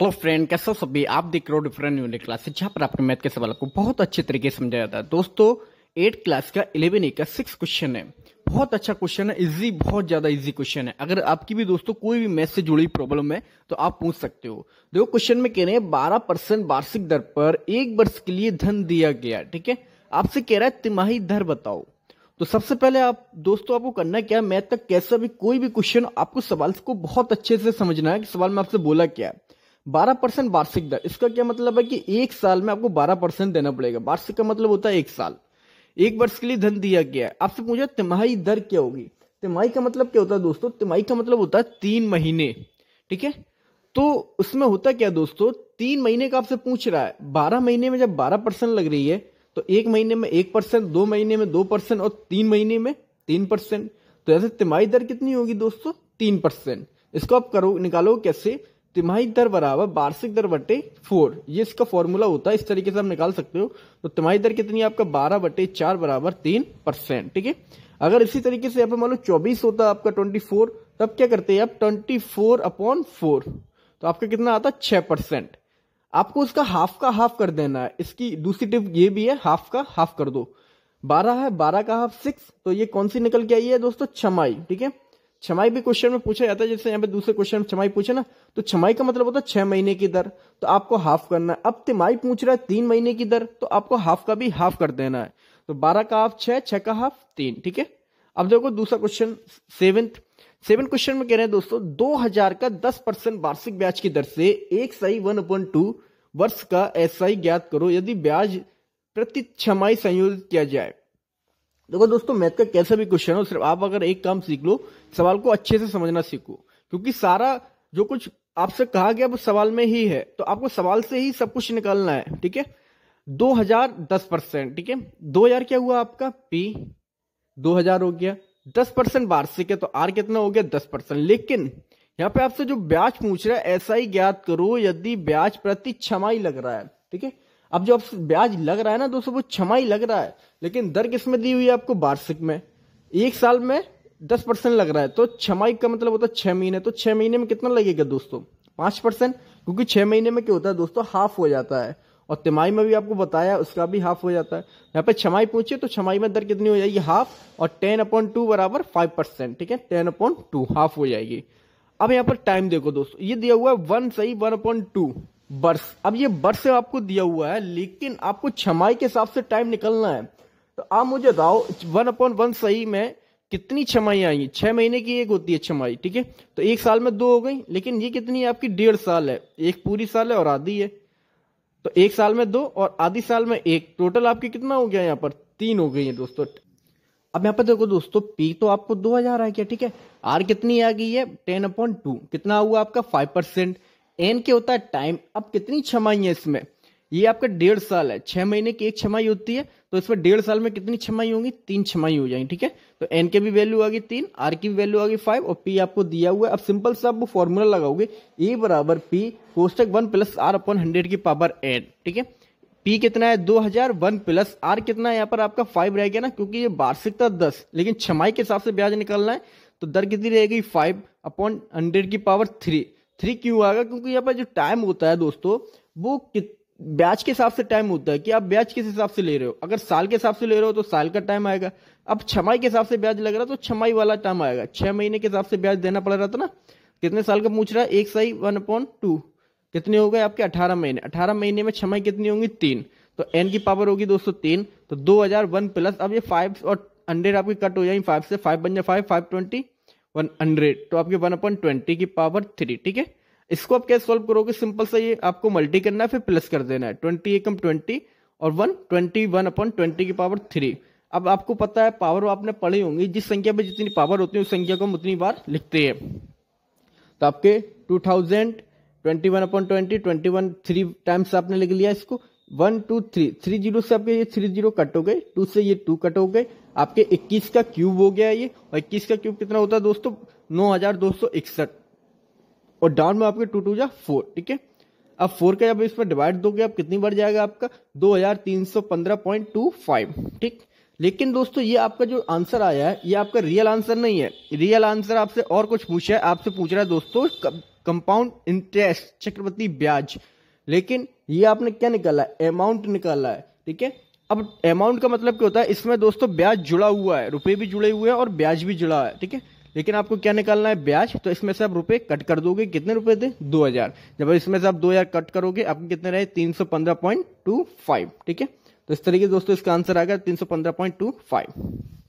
hello friend कैसे हो सभी आप देख रहे हो डिफरेंट यूनिट क्लासेस जहाँ पर आपके मैथ के सवाल को बहुत अच्छे तरीके से समझाया जाता है दोस्तों एट क्लास का इलेवन ए का सिक्स क्वेश्चन है बहुत अच्छा क्वेश्चन है इजी बहुत ज़्यादा इजी क्वेश्चन है अगर आपकी भी दोस्तों कोई भी मैथ से जुड़ी प्रॉब्लम है तो आप पूछ सकते हो देखो क्वेश्चन में कह रहे हैं बारह परसेंट वार्षिक दर पर एक वर्ष के लिए धन दिया गया ठीक है आपसे कह रहा है तिमाही दर बताओ तो सबसे पहले आप दोस्तों आपको करना क्या मैथ तक कैसा भी कोई भी क्वेश्चन आपको सवाल को बहुत अच्छे से समझना है कि सवाल में आपसे बोला क्या है बारह परसेंट वार्षिक दर इसका क्या मतलब है कि एक साल में आपको बारह परसेंट देना पड़ेगा वार्षिक का मतलब होता है एक साल एक वर्ष के लिए धन दिया गया है आपसे पूछा तिमाही दर क्या होगी तिमाही का मतलब क्या होता है दोस्तों तिमाही का मतलब होता है तीन महीने ठीक है तो उसमें होता क्या दोस्तों तीन महीने का आपसे पूछ रहा है बारह महीने में जब बारह परसेंट लग रही है तो एक महीने में एक परसेंट दो महीने में दो परसेंट और तीन महीने में तीन परसेंट तो ऐसे तिमाही दर कितनी होगी दोस्तों तीन परसेंट इसको आप करो निकालो कैसे तिमाही दर बराबर वार्षिक दर बटे फोर ये इसका फॉर्मूला होता है इस तरीके से आप निकाल सकते हो तो तिमाही दर कितनी है आपका बारह बटे चार बराबर तीन परसेंट ठीक है अगर इसी तरीके से मान लो चौबीस होता है आपका ट्वेंटी फोर तब क्या करते हैं आप ट्वेंटी फोर अपॉन फोर तो आपका कितना आता है परसेंट आपको उसका हाफ का हाफ कर देना है इसकी दूसरी टिप ये भी है हाफ का हाफ कर दो बारह है बारह का हाफ सिक्स तो ये कौन सी निकल के आई है दोस्तों छमाई ठीक है छमाई भी क्वेश्चन में पूछा जाता है जैसे यहाँ पे दूसरे क्वेश्चन में छमाई पूछे ना तो छमाई का मतलब होता है छह महीने की दर तो आपको हाफ करना है अब तिमाही पूछ रहा है तीन महीने की दर तो आपको हाफ का भी हाफ कर देना है तो बारह का हाफ छह छह का हाफ तीन ठीक है अब देखो दूसरा क्वेश्चन सेवेंथ सेवन क्वेश्चन में कह रहे हैं दोस्तों दो हजार का दस परसेंट वार्षिक ब्याज की दर से एक सही वन अपन टू वर्ष का एसआई ज्ञात करो यदि ब्याज प्रति छमाई संयोजित किया जाए देखो दोस्तों मैथ का कैसा भी क्वेश्चन हो सिर्फ आप अगर एक काम सीख लो सवाल को अच्छे से समझना सीखो क्योंकि सारा जो कुछ आपसे कहा गया वो सवाल में ही है तो आपको सवाल से ही सब कुछ निकालना है ठीक है दो हजार दस परसेंट ठीक है दो हजार क्या हुआ आपका पी दो हजार हो गया दस परसेंट वार्षिक है तो आर कितना हो गया दस परसेंट लेकिन यहाँ पे आपसे जो ब्याज पूछ रहा है ऐसा ही ज्ञात करो यदि ब्याज प्रति छमाई लग रहा है ठीक है अब जो आपसे ब्याज लग रहा है ना दोस्तों वो छमाही लग रहा है लेकिन दर किस में दी हुई है आपको वार्षिक में एक साल में दस परसेंट लग रहा है तो छमाई का मतलब होता है छह महीने तो छह महीने में कितना लगेगा दोस्तों पांच परसेंट क्योंकि छह महीने में क्या होता है दोस्तों हाफ हो जाता है और तिमाही में भी आपको बताया उसका भी हाफ हो जाता है यहाँ पे छमाई पूछिए तो छमाई में दर कितनी हो जाएगी हाफ और टेन अपॉइंट टू बराबर फाइव परसेंट ठीक है टेन अपॉइंट टू हाफ हो जाएगी अब यहाँ पर टाइम देखो दोस्तों ये दिया हुआ है वन सही वन अपॉइंट टू वर्ष अब ये वर्ष आपको दिया हुआ है लेकिन आपको छमाई के हिसाब से टाइम निकलना है तो आप मुझे बताओ वन अपॉन वन सही में कितनी छमाई आई छह महीने की एक होती है छमाई ठीक है तो एक साल में दो हो गई लेकिन ये कितनी है आपकी डेढ़ साल है एक पूरी साल है और आधी है तो एक साल में दो और आधी साल में एक टोटल आपकी कितना हो गया यहाँ पर तीन हो गई है दोस्तों अब यहाँ पर देखो दोस्तों पी तो आपको दो हजार आ गया ठीक है आर कितनी आ गई है टेन अपॉइंट टू कितना हुआ आपका फाइव परसेंट एन के होता है टाइम अब कितनी छमाई है इसमें ये आपका डेढ़ साल है छह महीने की एक छमाई होती है तो इसमें डेढ़ साल में कितनी छमाई होंगी तीन छमाई हो जाएंगी ठीक है तो एन के भी वैल्यू आ गई तीन आर की भी वैल्यू आ गई फाइव और पी आपको दिया हुआ है अब सिंपल सा आप फॉर्मूला लगाओगे ए बराबर पी कोष्टक one plus R upon hundred की पावर एन ठीक है पी कितना है दो हजार वन प्लस आर कितना है यहाँ पर आपका फाइव रह गया ना क्योंकि ये वार्षिकता दस लेकिन छमाई के हिसाब से ब्याज निकालना है तो दर कितनी रहेगी फाइव अपॉन हंड्रेड की पावर थ्री थ्री क्यों आएगा क्योंकि यहाँ पर जो टाइम होता है दोस्तों वो ब्याज के हिसाब से टाइम होता है कि आप ब्याज किस हिसाब से ले रहे हो अगर साल के हिसाब से ले रहे हो तो साल का टाइम आएगा अब छमाई के हिसाब से ब्याज लग रहा है तो छमाई वाला टाइम आएगा छह महीने के हिसाब से ब्याज देना पड़ रहा था ना कितने साल का पूछ रहा है एक साई वन पॉइंट टू कितने हो गए आपके अठारह महीने अठारह महीने में छमाई कितनी होंगी तीन तो एन की पावर होगी दोस्तों तीन तो दो हजार वन प्लस अब ये फाइव और हंड्रेड आपकी कट हो जाएंगे फाइव से फाइव बन जाए five five twenty one hundred तो आपके वन अपन ट्वेंटी की पावर थ्री ठीक है इसको आप क्या सॉल्व करोगे सिंपल सा ये आपको मल्टी करना है फिर प्लस कर देना है ट्वेंटी एकम ट्वेंटी और one twenty one upon twenty की पावर थ्री अब आपको पता है पावर आपने पढ़ी होंगी जिस संख्या में जितनी पावर होती है उस संख्या को हम उतनी बार लिखते हैं तो आपके two thousand twenty one upon twenty twenty one three times आपने लिख लिया इसको one two three three zero से आपके ये थ्री जीरो कट हो गए टू से ये टू कट हो गए आपके इक्कीस का क्यूब हो गया ये और इक्कीस का क्यूब कितना होता है दोस्तों नौ हजार दो सौ इकसठ और डाउन में आपके टू टू जा फोर ठीक है अब फोर का जब इस पर डिवाइड दोगे आप कितनी बढ़ जाएगा आपका दो हजार तीन सौ पंद्रह पॉइंट टू फाइव ठीक लेकिन दोस्तों ये आपका जो आंसर आया है ये आपका रियल आंसर नहीं है रियल आंसर आपसे और कुछ पूछा है आपसे पूछ रहा है दोस्तों कंपाउंड इंटरेस्ट चक्रवर्ती ब्याज लेकिन ये आपने क्या निकाला है अमाउंट निकाला है ठीक है अब अमाउंट का मतलब क्या होता है इसमें दोस्तों ब्याज जुड़ा हुआ है रुपए भी जुड़े हुए हैं और ब्याज भी जुड़ा है ठीक है लेकिन आपको क्या निकालना है ब्याज तो इसमें से आप रुपए कट कर दोगे कितने रुपए थे दो हजार जब इसमें से आप दो हजार कट करोगे आपके कितने रहे तीन सौ पंद्रह पॉइंट टू फाइव ठीक है तो इस तरीके से दोस्तों इसका आंसर आ गया तीन सौ पंद्रह पॉइंट टू फाइव